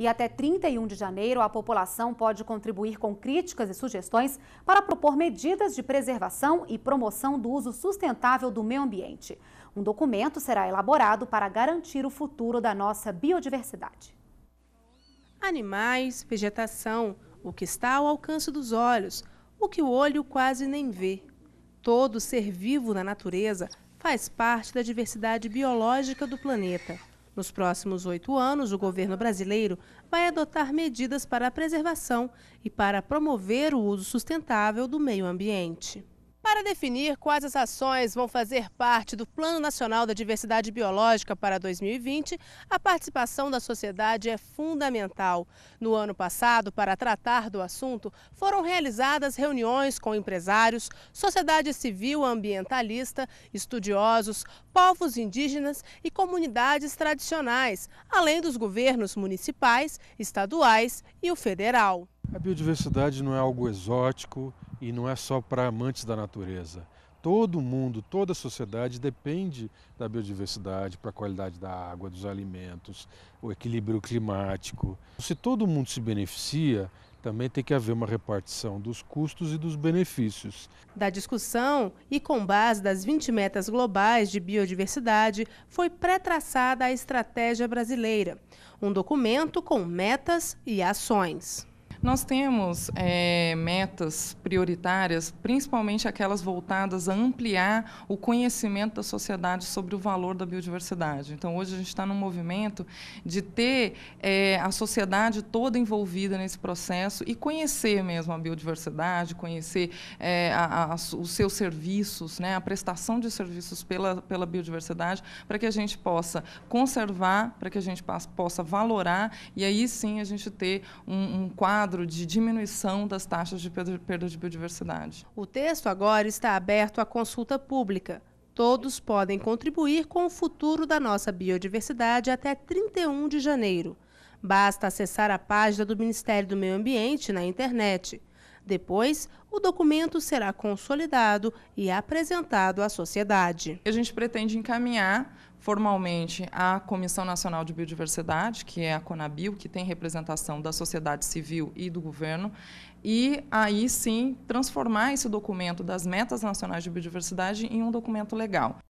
e até 31 de janeiro a população pode contribuir com críticas e sugestões para propor medidas de preservação e promoção do uso sustentável do meio ambiente. Um documento será elaborado para garantir o futuro da nossa biodiversidade. Animais, vegetação, o que está ao alcance dos olhos, o que o olho quase nem vê. Todo ser vivo na natureza faz parte da diversidade biológica do planeta. Nos próximos oito anos, o governo brasileiro vai adotar medidas para a preservação e para promover o uso sustentável do meio ambiente para definir quais as ações vão fazer parte do Plano Nacional da Diversidade Biológica para 2020, a participação da sociedade é fundamental. No ano passado, para tratar do assunto, foram realizadas reuniões com empresários, sociedade civil ambientalista, estudiosos, povos indígenas e comunidades tradicionais, além dos governos municipais, estaduais e o federal. A biodiversidade não é algo exótico e não é só para amantes da natureza. Todo mundo, toda a sociedade depende da biodiversidade para a qualidade da água, dos alimentos, o equilíbrio climático. Se todo mundo se beneficia, também tem que haver uma repartição dos custos e dos benefícios. Da discussão e com base das 20 metas globais de biodiversidade, foi pré-traçada a Estratégia Brasileira, um documento com metas e ações. Nós temos é, metas prioritárias, principalmente aquelas voltadas a ampliar o conhecimento da sociedade sobre o valor da biodiversidade. Então, hoje a gente está num movimento de ter é, a sociedade toda envolvida nesse processo e conhecer mesmo a biodiversidade, conhecer é, a, a, os seus serviços, né, a prestação de serviços pela, pela biodiversidade, para que a gente possa conservar, para que a gente possa valorar e aí sim a gente ter um, um quadro quadro de diminuição das taxas de perda de biodiversidade. O texto agora está aberto à consulta pública. Todos podem contribuir com o futuro da nossa biodiversidade até 31 de janeiro. Basta acessar a página do Ministério do Meio Ambiente na internet depois, o documento será consolidado e apresentado à sociedade. A gente pretende encaminhar formalmente à Comissão Nacional de Biodiversidade, que é a CONABIO, que tem representação da sociedade civil e do governo, e aí sim transformar esse documento das metas nacionais de biodiversidade em um documento legal.